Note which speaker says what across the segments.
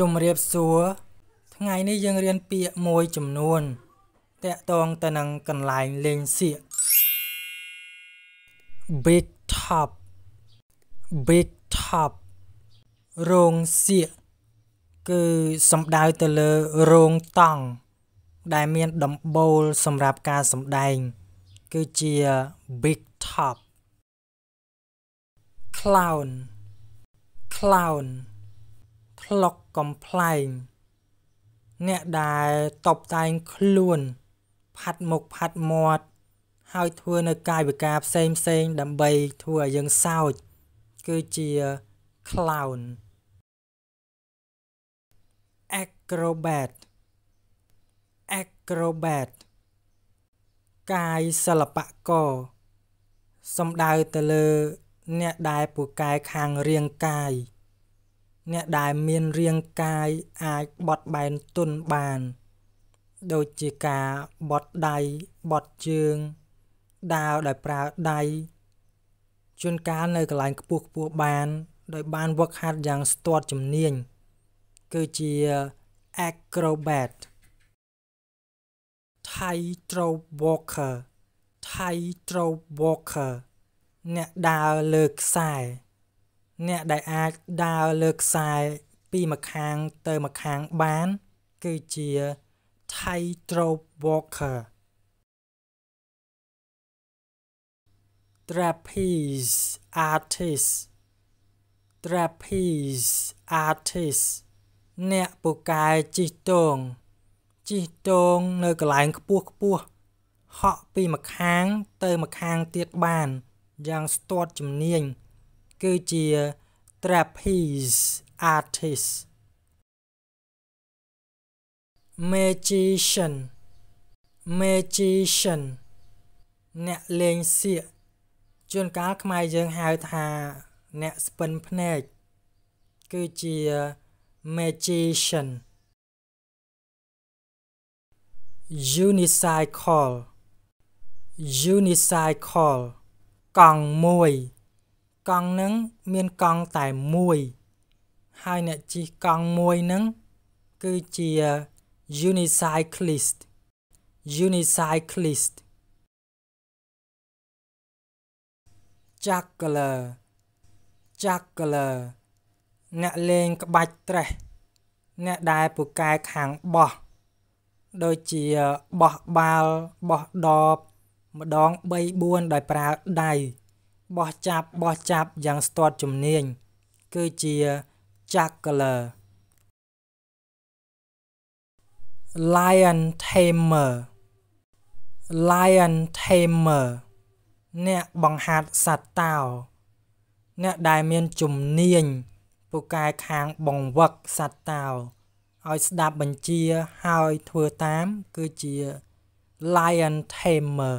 Speaker 1: ជំរាបសួរ ថ្ងៃនេះយើងរៀនពាក្យមួយចំនួនតាក់ទងទៅនឹងកន្លែងលេងសៀក Big Top Big Top រោងសៀកគឺសំដៅទៅលើរោងតង់ដែលមានដំបូល សម្រាប់ការសម្ដែង គឺជា Big Top Clown Clown ផ្លុកកំប្លែងអ្នកដែលតបតែងខ្លួនផាត់មុខផាត់មាត់ហើយធ្វើនៅកាយវិការផ្សេងផ្សេង ដើម្បីធ្វើឲ្យយើងសើចគឺជា clown acrobat acrobat កាយសិល្បករសំដៅទៅលើ អ្នកដែលពូកែខាងរាងកាយអ្នកដែលមានរាងកាយអាចបត់បែនទន់បានដូចជាការបត់ដៃបត់ជើងដាវដោយប្រើដៃជួនកាលនៅកន្លែងខ្ពស់ខ្ពស់បានដោយបានវឹកហាត់យ៉ាងស្ទាត់ជំនាញគឺជា acrobat Thai Troll Walker Thai Troll Walker អ្នកដើរលើខ្សែអ្នកដែលអាចដើរលើខ្សែពីម្ខាងទៅម្ខាងបានគឺជា tightrope walker trapeze artist trapeze artist អ្នកពូកែជិះតងជិះតងនៅកន្លែងខ្ពស់ខ្ពស់ហក់ពីម្ខាងទៅម្ខាងទៀតបានយ៉ាងស្ទាត់ជំនាញ។គឺជា trapeze artist magician magician អ្នកលេងសៀកជួនកាលខ្មែរយើងហៅថា អ្នកស្ពិនភ្នែកគឺជា magician unicycle unicycle កង់មួយកង់នឹងមានកង់តែមួយហើយអ្នកជិះកង់មួយនឹងគឺជា unicyclist unicyclist juggler juggler អ្នកលេងក្បាច់ត្រេះអ្នកដែលពូកែខាងបោះ ដូចជាបោះបាល់បោះដបម្ដង3 4ដោយប្រើដៃបោះចាប់បោះចាប់យ៉ាងស្ទាត់ជំនាញ គឺជា juggler lion tamer lion tamer អ្នកបង្ហាត់សត្វតោ អ្នកដែលមានជំនាញពូកែខាងបង្វឹកសត្វតោឲ្យស្ដាប់បញ្ជាហើយធ្វើតាមគឺជា lion tamer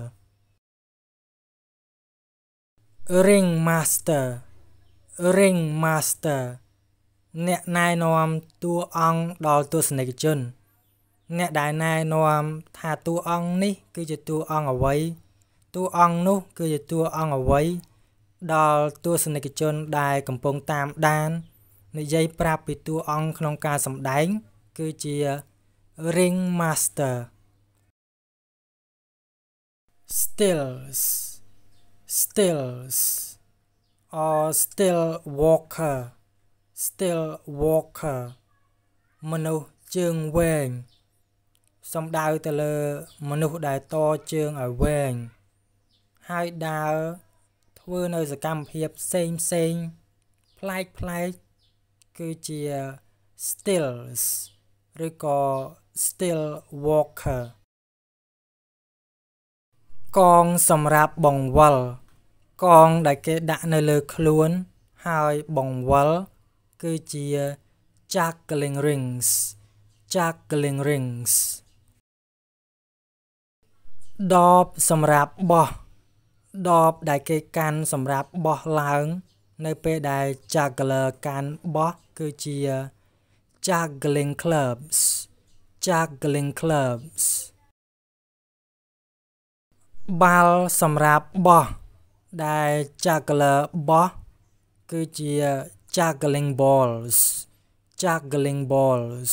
Speaker 1: ring master ring master អ្នកណែនាំតួអង្គដល់ទស្សនិកជន អ្នកដែលណែនាំថាតួអង្គនេះ គឺជាតួអង្គអ្វីតួអង្គនោះ គឺជាតួអង្គអ្វីដល់ទស្សនិកជនដែលកំពុងតាមដាននិយាយប្រាប់ពីតួអង្គក្នុងការ សម្ដែង គឺជា ring master stills stills or still walker still walker មនុស្សជើងវែងសំដៅទៅលើមនុស្សដែលតជើងឲ្យវែងហើយដើរធ្វើនៅសកម្មភាពផ្សេងផ្សេងប្លែកប្លែកគឺជា stills ឬក៏ still walker កងសម្រាប់បង្វិលកងដែលគេដាក់នៅលើខ្លួន ហើយបង្វិលគឺជា juggling rings juggling rings ដបសម្រាប់បោះដបដែលគេកាន់សម្រាប់បោះឡើង នៅពេលដែល juggler កាន់បោះគឺជា juggling clubs juggling clubs បាល់សម្រាប់បោះដែល juggler boss គឺជា juggling balls juggling balls